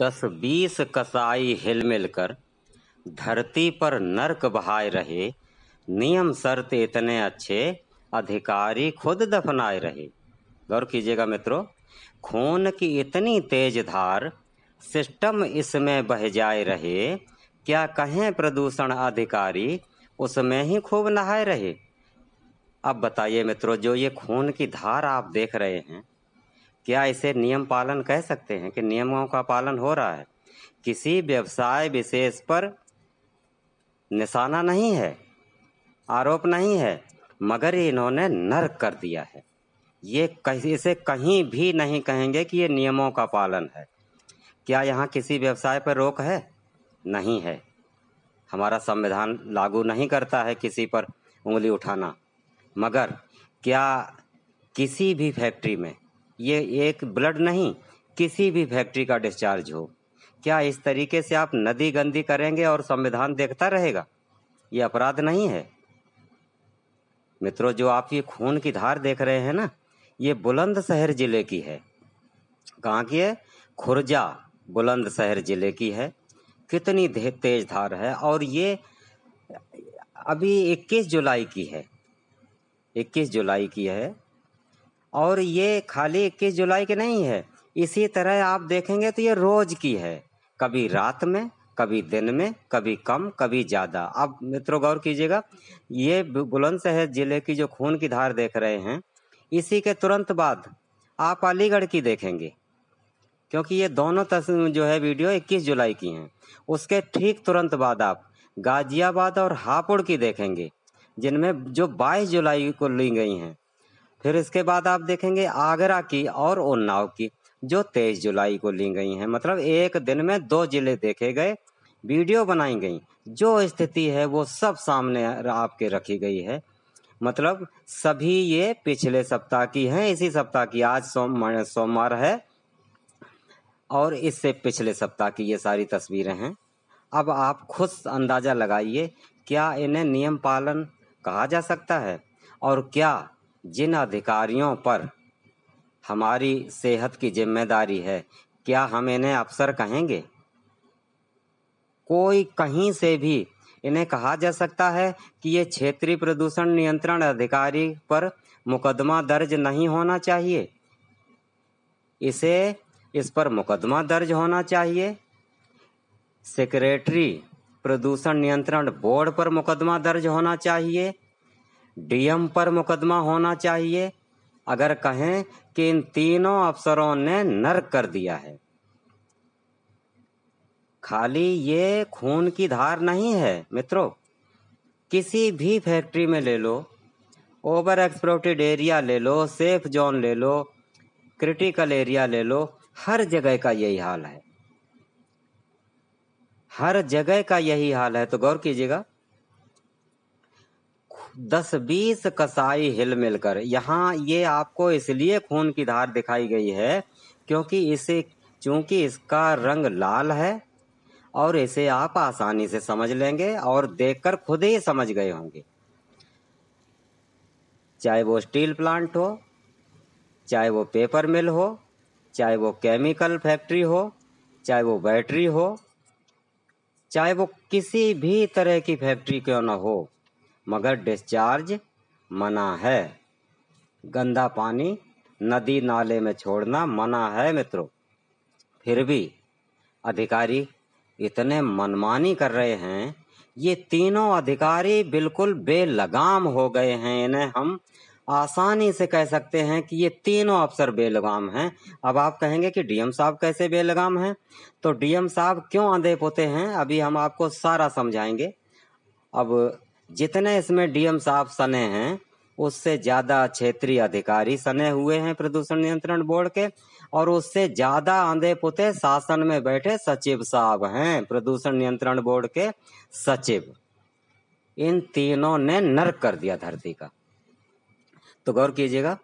दस बीस कसाई हिल मिलकर धरती पर नरक बहाए रहे नियम शर्त इतने अच्छे अधिकारी खुद दफनाए रहे गौर कीजिएगा मित्रों खून की इतनी तेज धार सिस्टम इसमें बह जाए रहे क्या कहें प्रदूषण अधिकारी उसमें ही खूब नहाए रहे अब बताइए मित्रों जो ये खून की धार आप देख रहे हैं क्या इसे नियम पालन कह सकते हैं कि नियमों का पालन हो रहा है किसी व्यवसाय विशेष पर निशाना नहीं है आरोप नहीं है मगर इन्होंने नर्क कर दिया है ये इसे कहीं भी नहीं कहेंगे कि ये नियमों का पालन है क्या यहाँ किसी व्यवसाय पर रोक है नहीं है हमारा संविधान लागू नहीं करता है किसी पर उंगली उठाना मगर क्या किसी भी फैक्ट्री में ये एक ब्लड नहीं किसी भी फैक्ट्री का डिस्चार्ज हो क्या इस तरीके से आप नदी गंदी करेंगे और संविधान देखता रहेगा ये अपराध नहीं है मित्रों जो आप ये खून की धार देख रहे हैं ना ये बुलंदशहर जिले की है कहाँ की है बुलंद बुलंदशहर जिले की है कितनी तेज धार है और ये अभी 21 जुलाई की है 21 जुलाई की है और ये खाली इक्कीस जुलाई की नहीं है इसी तरह आप देखेंगे तो ये रोज की है कभी रात में कभी दिन में कभी कम कभी ज़्यादा आप मित्रों गौर कीजिएगा ये बुलंदशहर जिले की जो खून की धार देख रहे हैं इसी के तुरंत बाद आप अलीगढ़ की देखेंगे क्योंकि ये दोनों तस्वीर जो है वीडियो 21 जुलाई की हैं उसके ठीक तुरंत बाद आप गाजियाबाद और हापुड़ की देखेंगे जिनमें जो 22 जुलाई को ली गई हैं फिर इसके बाद आप देखेंगे आगरा की और उन्नाव की जो तेईस जुलाई को ली गई हैं मतलब एक दिन में दो जिले देखे गए वीडियो बनाई गई जो स्थिति है वो सब सामने आपके रखी गई है मतलब सभी ये पिछले सप्ताह की हैं इसी सप्ताह की आज सोमवार सोमवार है और इससे पिछले सप्ताह की ये सारी तस्वीरें हैं अब आप खुद अंदाज़ा लगाइए क्या इन्हें नियम पालन कहा जा सकता है और क्या जिन अधिकारियों पर हमारी सेहत की जिम्मेदारी है क्या हम इन्हें अफसर कहेंगे कोई कहीं से भी इन्हें कहा जा सकता है कि ये क्षेत्रीय प्रदूषण नियंत्रण अधिकारी पर मुकदमा दर्ज नहीं होना चाहिए इसे इस पर मुकदमा दर्ज होना चाहिए सेक्रेटरी प्रदूषण नियंत्रण बोर्ड पर मुकदमा दर्ज होना चाहिए डीएम पर मुकदमा होना चाहिए अगर कहें कि इन तीनों अफसरों ने नर्क कर दिया है खाली ये खून की धार नहीं है मित्रों किसी भी फैक्ट्री में ले लो ओवर एक्सप्लोटेड एरिया ले लो सेफ जोन ले लो क्रिटिकल एरिया ले लो हर जगह का यही हाल है हर जगह का यही हाल है तो गौर कीजिएगा दस बीस कसाई हिल मिलकर यहाँ ये आपको इसलिए खून की धार दिखाई गई है क्योंकि इसे चूंकि इसका रंग लाल है और इसे आप आसानी से समझ लेंगे और देखकर खुद ही समझ गए होंगे चाहे वो स्टील प्लांट हो चाहे वो पेपर मिल हो चाहे वो केमिकल फैक्ट्री हो चाहे वो बैटरी हो चाहे वो किसी भी तरह की फैक्ट्री क्यों ना हो मगर डिस्चार्ज मना है गंदा पानी नदी नाले में छोड़ना मना है मित्रों फिर भी अधिकारी इतने मनमानी कर रहे हैं ये तीनों अधिकारी बिल्कुल बेलगाम हो गए हैं इन्हें हम आसानी से कह सकते हैं कि ये तीनों अफसर बेलगाम हैं अब आप कहेंगे कि डीएम साहब कैसे बेलगाम हैं तो डीएम साहब क्यों अंधे पोते हैं अभी हम आपको सारा समझाएंगे अब जितने इसमें डीएम साहब सने हैं उससे ज्यादा क्षेत्रीय अधिकारी सने हुए हैं प्रदूषण नियंत्रण बोर्ड के और उससे ज्यादा आंधे पुते शासन में बैठे सचिव साहब हैं प्रदूषण नियंत्रण बोर्ड के सचिव इन तीनों ने नर्क कर दिया धरती का तो गौर कीजिएगा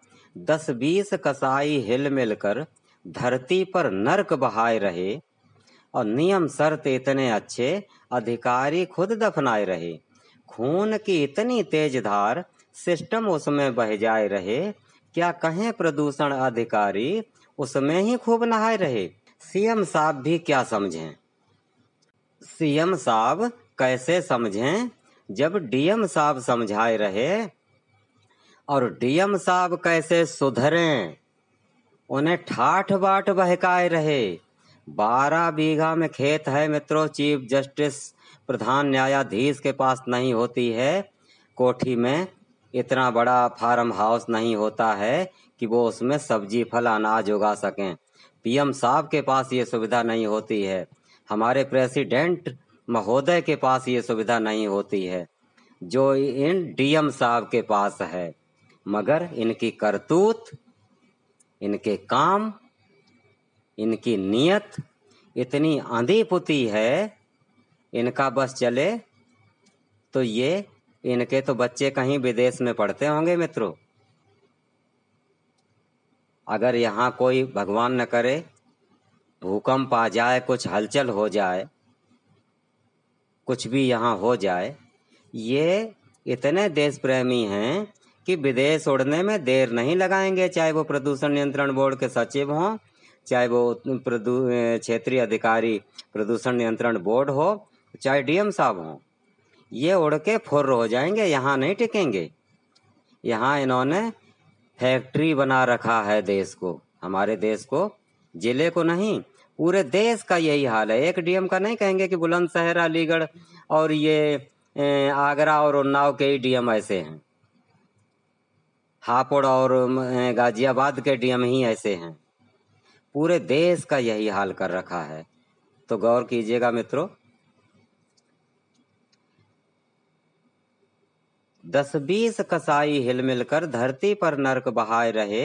दस बीस कसाई हिल मिलकर धरती पर नर्क बहाए रहे और नियम शर्त इतने अच्छे अधिकारी खुद दफनाए रहे खून की इतनी तेज धार सिस्टम उसमें बह जाए रहे क्या कहें प्रदूषण अधिकारी उसमें ही खूब नहाए रहे सीएम साहब भी क्या समझें सीएम साहब कैसे समझें जब डीएम साहब समझाए रहे और डीएम साहब कैसे सुधरे उन्हें ठाठ बाट बहकाए रहे बारह बीघा में खेत है मित्रों चीफ जस्टिस प्रधान न्यायाधीश के पास नहीं होती है कोठी में इतना बड़ा फार्म हाउस नहीं होता है कि वो उसमें सब्जी फल अनाज उगा सकें पीएम साहब के पास ये सुविधा नहीं होती है हमारे प्रेसिडेंट महोदय के पास ये सुविधा नहीं होती है जो इन डीएम साहब के पास है मगर इनकी करतूत इनके काम इनकी नियत इतनी आंधी पुती है इनका बस चले तो ये इनके तो बच्चे कहीं विदेश में पढ़ते होंगे मित्रों अगर यहाँ कोई भगवान न करे भूकंप आ जाए कुछ हलचल हो जाए कुछ भी यहाँ हो जाए ये इतने देश प्रेमी हैं कि विदेश उड़ने में देर नहीं लगाएंगे चाहे वो प्रदूषण नियंत्रण बोर्ड के सचिव हों चाहे वो क्षेत्रीय अधिकारी प्रदूषण नियंत्रण बोर्ड हो चाहे डीएम साहब हों ये उड़ के फुर्र हो जाएंगे यहाँ नहीं टिकेंगे यहाँ इन्होंने फैक्ट्री बना रखा है देश को हमारे देश को जिले को नहीं पूरे देश का यही हाल है एक डीएम का नहीं कहेंगे कि बुलंदशहर अलीगढ़ और ये आगरा और उन्नाव के ही डीएम ऐसे हैं हापुड़ और गाजियाबाद के डीएम ही ऐसे हैं पूरे देश का यही हाल कर रखा है तो गौर कीजिएगा मित्रों दस बीस कसाई हिलमिल कर धरती पर नरक बहाए रहे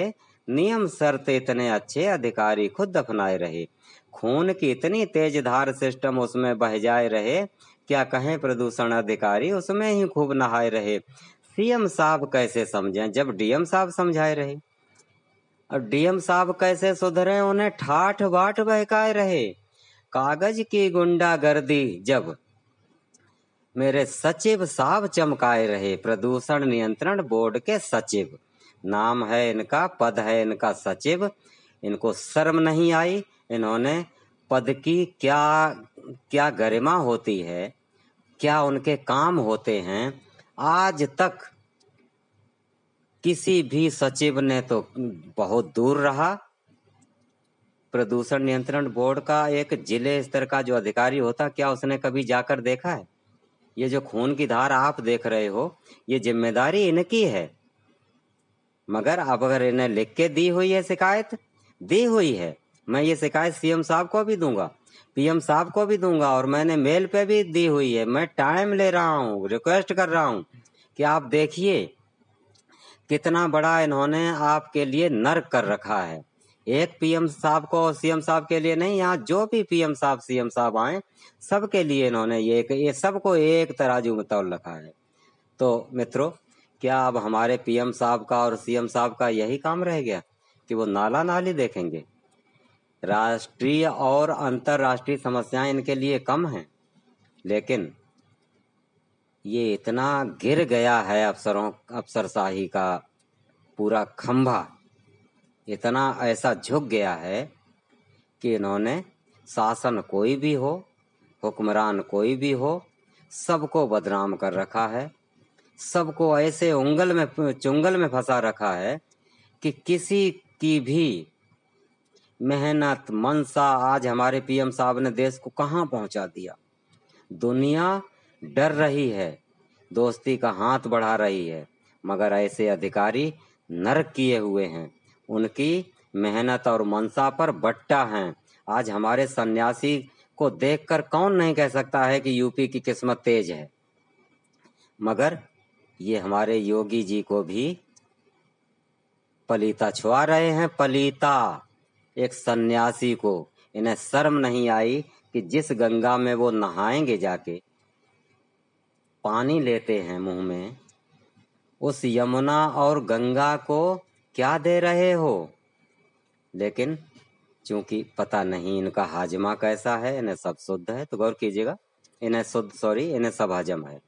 नियम शर्त इतने अच्छे अधिकारी खुद दफनाए रहे खून की इतनी तेज धार सिस्टम उसमें बह जाए रहे क्या कहें प्रदूषण अधिकारी उसमें ही खूब नहाए रहे सीएम साहब कैसे समझें जब डीएम साहब समझाए रहे और डीएम साहब कैसे सुधरे उन्हें ठाठ बाट बहकाए रहे कागज की गुंडागर्दी जब मेरे सचिव साहब चमकाए रहे प्रदूषण नियंत्रण बोर्ड के सचिव नाम है इनका पद है इनका सचिव इनको शर्म नहीं आई इन्होंने पद की क्या क्या गरिमा होती है क्या उनके काम होते हैं आज तक किसी भी सचिव ने तो बहुत दूर रहा प्रदूषण नियंत्रण बोर्ड का एक जिले स्तर का जो अधिकारी होता क्या उसने कभी जाकर देखा है ये जो खून की धार आप देख रहे हो ये जिम्मेदारी इनकी है मगर अब अगर इन्हें लिख के दी हुई है शिकायत दी हुई है मैं ये शिकायत सीएम साहब को भी दूंगा पीएम साहब को भी दूंगा और मैंने मेल पे भी दी हुई है मैं टाइम ले रहा हूँ रिक्वेस्ट कर रहा हूँ कि आप देखिए कितना बड़ा इन्होंने आपके लिए नर्क कर रखा है एक पीएम साहब को सीएम साहब के लिए नहीं यहाँ जो भी पीएम साहब सीएम साहब आए सबके लिए इन्होंने ये ये सबको एक तराजू में तौल रखा है तो मित्रों क्या अब हमारे पीएम साहब का और सीएम साहब का यही काम रह गया कि वो नाला नाली देखेंगे राष्ट्रीय और अंतर्राष्ट्रीय समस्याएं इनके लिए कम हैं लेकिन ये इतना गिर गया है अफसरों अफसरशाही का पूरा खंभा इतना ऐसा झुक गया है कि इन्होंने शासन कोई भी हो हुक्मरान कोई भी हो सबको बदनाम कर रखा है सबको ऐसे उंगल में चुंगल में फंसा रखा है कि किसी की भी मेहनत मनसा आज हमारे पीएम साहब ने देश को कहाँ पहुंचा दिया दुनिया डर रही है दोस्ती का हाथ बढ़ा रही है मगर ऐसे अधिकारी नरक किए हुए हैं उनकी मेहनत और मनसा पर बट्टा है आज हमारे सन्यासी को देखकर कौन नहीं कह सकता है कि यूपी की किस्मत तेज है मगर ये हमारे योगी जी को भी पलीता छुआ रहे हैं पलीता एक सन्यासी को इन्हें शर्म नहीं आई कि जिस गंगा में वो नहाएंगे जाके पानी लेते हैं मुंह में उस यमुना और गंगा को क्या दे रहे हो लेकिन चूंकि पता नहीं इनका हाजमा कैसा है इन्हें सब शुद्ध है तो गौर कीजिएगा इन्हें शुद्ध सॉरी इन्हें सब हजम है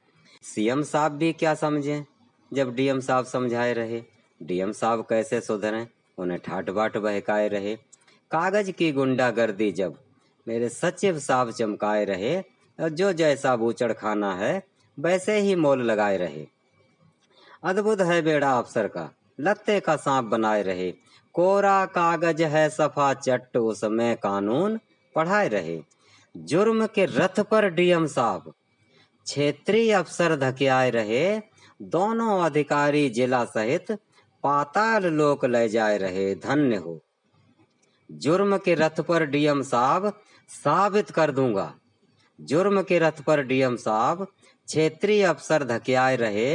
सीएम साहब भी क्या समझे जब डीएम साहब समझाए रहे डीएम साहब कैसे सुधरे उन्हें ठाट बाट बहकाए रहे कागज की गुंडागर्दी जब मेरे सचिव साहब चमकाए रहे और जो जैसा बूचड़ खाना है वैसे ही मोल लगाए रहे अद्भुत है बेड़ा अफसर का लत्ते का सांप बनाए रहे कोरा कागज है सफा चट्ट उसमें कानून पढ़ाए रहे जुर्म के रथ पर डीएम साहब क्षेत्रीय अफसर धकियाए रहे दोनों अधिकारी जिला सहित पाताल लोक ले जाए रहे धन्य हो जुर्म के रथ पर डीएम साहब साबित कर दूंगा जुर्म के रथ पर डीएम साहब क्षेत्रीय अफसर धकियाए रहे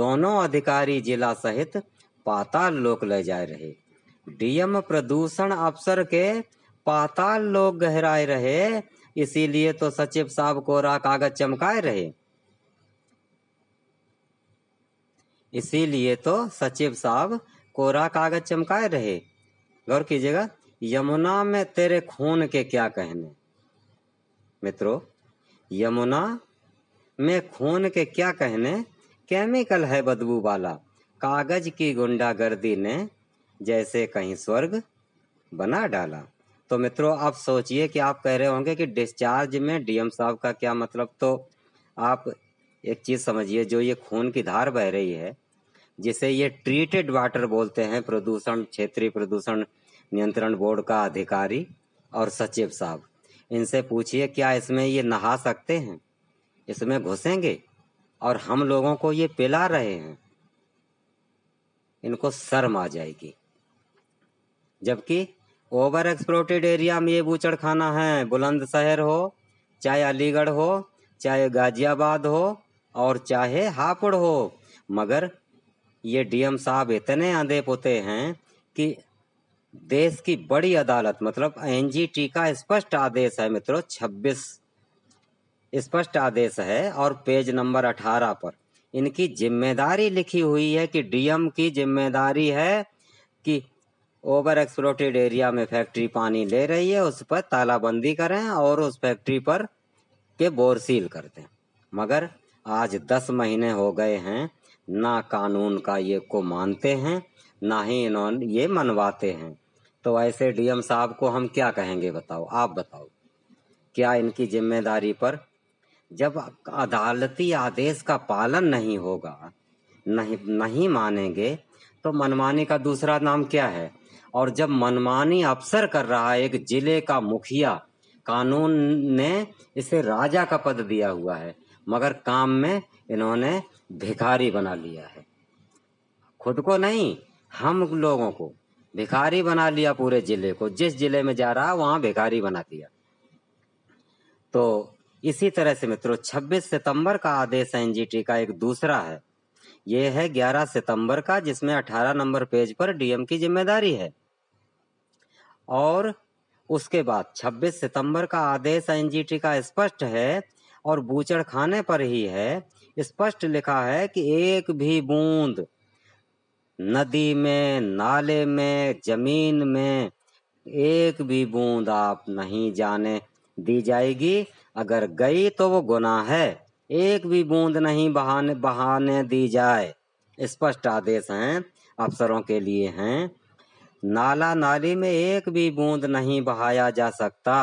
दोनों अधिकारी जिला सहित पाताल लोक ले जाए रहे डीएम प्रदूषण अफसर के पाताल लोग गहराए रहे इसीलिए तो सचिव साहब को रा कागज चमकाए रहे इसीलिए तो सचिव साहब कोरा कागज चमकाए रहे गौर कीजिएगा यमुना में तेरे खून के क्या कहने मित्रों यमुना में खून के क्या कहने केमिकल है बदबू वाला कागज की गुंडागर्दी ने जैसे कहीं स्वर्ग बना डाला तो मित्रों आप सोचिए कि आप कह रहे होंगे कि डिस्चार्ज में डीएम साहब का क्या मतलब तो आप एक चीज समझिए जो ये खून की धार बह रही है जिसे ये ट्रीटेड वाटर बोलते हैं प्रदूषण क्षेत्रीय प्रदूषण नियंत्रण बोर्ड का अधिकारी और सचिव साहब इनसे पूछिए क्या इसमें ये नहा सकते हैं इसमें घुसेंगे और हम लोगों को ये पिला रहे हैं इनको शर्म आ जाएगी जबकि ओवर एक्सप्लोटेड एरिया में ये बूचड़ खाना है बुलंदशहर हो चाहे अलीगढ़ हो चाहे गाजियाबाद हो और चाहे हापुड़ हो मगर ये डीएम साहब इतने आंधे पोते हैं कि देश की बड़ी अदालत मतलब एनजीटी का स्पष्ट आदेश है मित्रों 26 स्पष्ट आदेश है और पेज नंबर 18 पर इनकी जिम्मेदारी लिखी हुई है कि डीएम की जिम्मेदारी है कि ओवर एक्सप्लोटेड एरिया में फैक्ट्री पानी ले रही है उस पर तालाबंदी करें और उस फैक्ट्री पर के बोर सील कर दें मगर आज दस महीने हो गए हैं ना कानून का ये को मानते हैं ना ही इन्होंने ये मनवाते हैं तो ऐसे डीएम साहब को हम क्या कहेंगे बताओ आप बताओ क्या इनकी जिम्मेदारी पर जब अदालती आदेश का पालन नहीं होगा नहीं नहीं मानेंगे तो मनमानी का दूसरा नाम क्या है और जब मनमानी अफसर कर रहा है एक जिले का मुखिया कानून ने इसे राजा का पद दिया हुआ है मगर काम में इन्होंने भिखारी बना लिया है खुद को नहीं हम लोगों को भिखारी बना लिया पूरे जिले को जिस जिले में जा रहा वहां भिखारी बना दिया तो इसी तरह से मित्रों 26 सितंबर का आदेश एनजीटी का एक दूसरा है ये है 11 सितंबर का जिसमें 18 नंबर पेज पर डीएम की जिम्मेदारी है और उसके बाद 26 सितंबर का आदेश एनजीटी का स्पष्ट है और बूचड़ खाने पर ही है स्पष्ट लिखा है कि एक भी बूंद नदी में नाले में जमीन में एक भी बूंद आप नहीं जाने दी जाएगी अगर गई तो वो गुना है एक भी बूंद नहीं बहाने बहाने दी जाए स्पष्ट आदेश हैं अफसरों के लिए हैं नाला नाली में एक भी बूंद नहीं बहाया जा सकता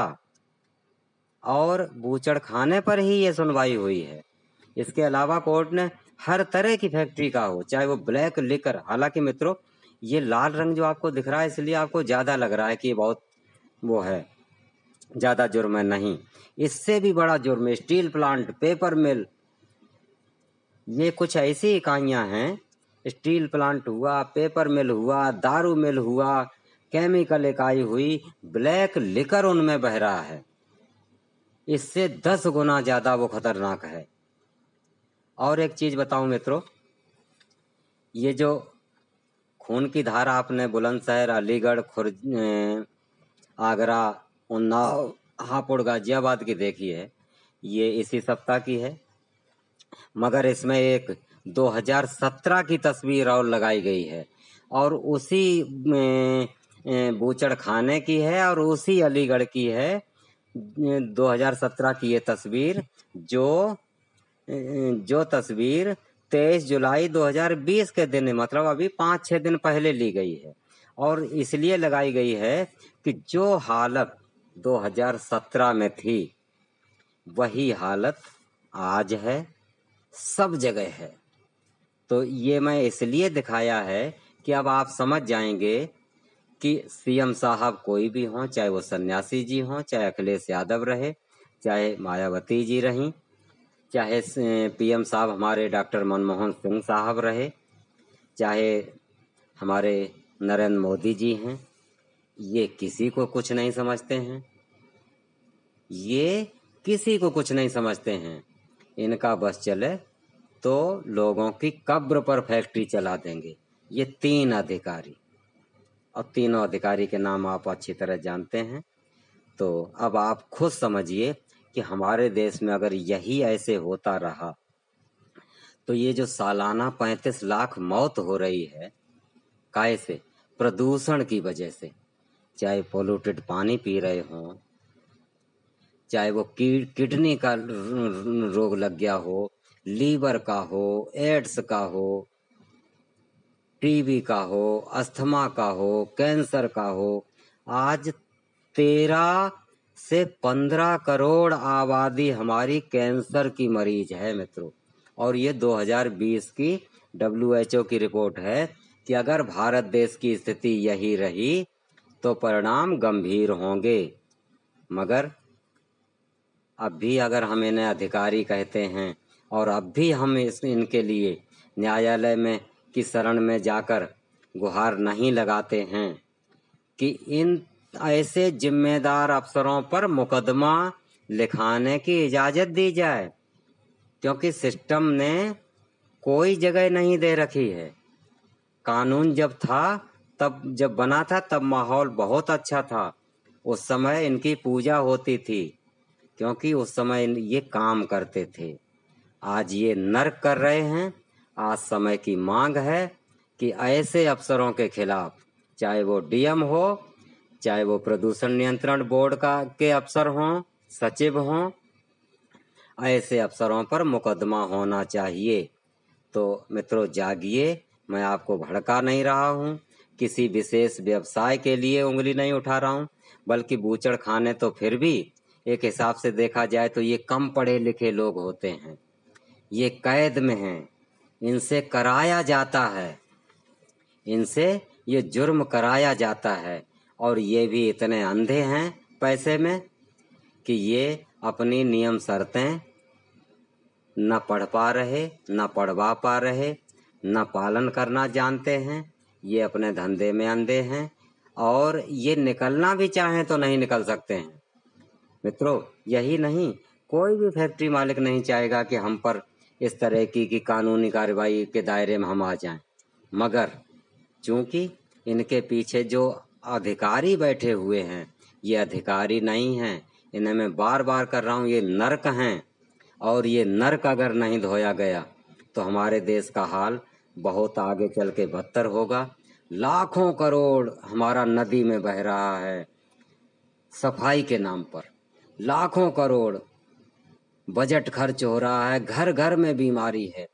और बूचड़ खाने पर ही ये सुनवाई हुई है इसके अलावा कोर्ट ने हर तरह की फैक्ट्री का हो चाहे वो ब्लैक लिकर हालांकि मित्रों ये लाल रंग जो आपको दिख रहा है इसलिए आपको ज़्यादा लग रहा है कि बहुत वो है ज़्यादा जुर्म नहीं इससे भी बड़ा जुर्म स्टील प्लांट पेपर मिल ये कुछ ऐसी इकाइयां हैं स्टील प्लांट हुआ पेपर मिल हुआ दारू मिल हुआ केमिकल इकाई हुई ब्लैक लिकर उनमें बह रहा है इससे दस गुना ज़्यादा वो खतरनाक है और एक चीज़ बताऊं मित्रों ये जो खून की धारा आपने बुलंदशहर अलीगढ़ खुर आगरा उन्नाव हापुड़ गाजियाबाद की देखी है ये इसी सप्ताह की है मगर इसमें एक 2017 की तस्वीर और लगाई गई है और उसी बूचड़ खाने की है और उसी अलीगढ़ की है 2017 की ये तस्वीर जो जो तस्वीर 23 जुलाई 2020 के दिन मतलब अभी पाँच छः दिन पहले ली गई है और इसलिए लगाई गई है कि जो हालत 2017 में थी वही हालत आज है सब जगह है तो ये मैं इसलिए दिखाया है कि अब आप समझ जाएंगे कि सीएम साहब कोई भी हो चाहे वो सन्यासी जी हों चाहे अखिलेश यादव रहे चाहे मायावती जी रही चाहे पीएम साहब हमारे डॉक्टर मनमोहन सिंह साहब रहे चाहे हमारे नरेंद्र मोदी जी हैं ये किसी को कुछ नहीं समझते हैं ये किसी को कुछ नहीं समझते हैं इनका बस चले तो लोगों की कब्र पर फैक्ट्री चला देंगे ये तीन अधिकारी और तीनों अधिकारी के नाम आप अच्छी तरह जानते हैं तो अब आप खुद समझिए कि हमारे देश में अगर यही ऐसे होता रहा तो ये जो सालाना पैंतीस लाख मौत हो रही है काय से प्रदूषण की वजह से चाहे पोल्यूटेड पानी पी रहे हों चाहे वो किडनी का रोग लग गया हो लीवर का हो एड्स का हो टीबी का हो अस्थमा का हो कैंसर का हो आज तेरह से पंद्रह करोड़ आबादी हमारी कैंसर की मरीज है मित्रों और ये 2020 की डब्ल्यूएचओ की रिपोर्ट है कि अगर भारत देश की स्थिति यही रही तो परिणाम गंभीर होंगे मगर अब भी अगर हम इन्हें अधिकारी कहते हैं और अब भी हम इस इनके लिए न्यायालय में की शरण में जाकर गुहार नहीं लगाते हैं कि इन ऐसे जिम्मेदार अफसरों पर मुकदमा लिखाने की इजाज़त दी जाए क्योंकि सिस्टम ने कोई जगह नहीं दे रखी है कानून जब था तब जब बना था तब माहौल बहुत अच्छा था उस समय इनकी पूजा होती थी क्योंकि उस समय ये काम करते थे आज ये नर्क कर रहे हैं आज समय की मांग है कि ऐसे अफसरों के खिलाफ चाहे वो डीएम हो चाहे वो प्रदूषण नियंत्रण बोर्ड का के अफसर हो सचिव हो ऐसे अफसरों पर मुकदमा होना चाहिए तो मित्रों जागिए मैं आपको भड़का नहीं रहा हूँ किसी विशेष व्यवसाय के लिए उंगली नहीं उठा रहा हूँ बल्कि बूचड़ खाने तो फिर भी एक हिसाब से देखा जाए तो ये कम पढ़े लिखे लोग होते हैं ये कैद में हैं इनसे कराया जाता है इनसे ये जुर्म कराया जाता है और ये भी इतने अंधे हैं पैसे में कि ये अपनी नियम शर्तें न पढ़ पा रहे न पढ़वा पा रहे न पालन करना जानते हैं ये अपने धंधे में अंधे हैं और ये निकलना भी चाहें तो नहीं निकल सकते हैं मित्रों यही नहीं कोई भी फैक्ट्री मालिक नहीं चाहेगा कि हम पर इस तरह की कि कानूनी कार्रवाई के दायरे में हम आ जाएं मगर चूंकि इनके पीछे जो अधिकारी बैठे हुए हैं ये अधिकारी नहीं हैं इन्हें मैं बार बार कर रहा हूँ ये नर्क हैं और ये नर्क अगर नहीं धोया गया तो हमारे देश का हाल बहुत आगे चल के बदतर होगा लाखों करोड़ हमारा नदी में बह रहा है सफाई के नाम पर लाखों करोड़ बजट खर्च हो रहा है घर घर में बीमारी है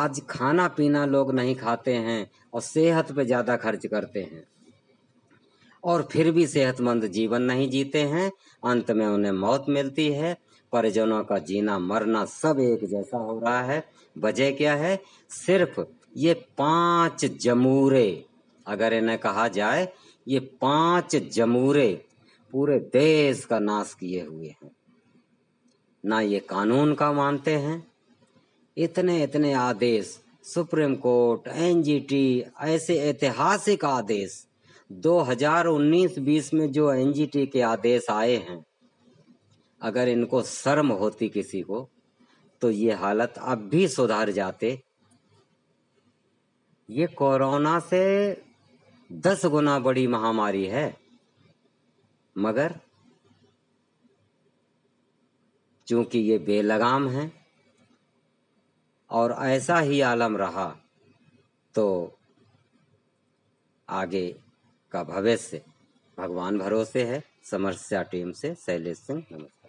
आज खाना पीना लोग नहीं खाते हैं और सेहत पे ज़्यादा खर्च करते हैं और फिर भी सेहतमंद जीवन नहीं जीते हैं अंत में उन्हें मौत मिलती है परिजनों का जीना मरना सब एक जैसा हो रहा है वजह क्या है सिर्फ ये पांच जमूरे अगर इन्हें कहा जाए ये पांच जमूरे पूरे देश का नाश किए हुए हैं ना ये कानून का मानते हैं इतने इतने आदेश सुप्रीम कोर्ट एनजीटी ऐसे ऐतिहासिक आदेश 2019-20 में जो एनजीटी के आदेश आए हैं अगर इनको शर्म होती किसी को तो ये हालत अब भी सुधार जाते ये कोरोना से दस गुना बड़ी महामारी है मगर चूंकि ये बेलगाम है और ऐसा ही आलम रहा तो आगे का भविष्य भगवान भरोसे है समस्या टीम से शैलेश सिंह नमस्कार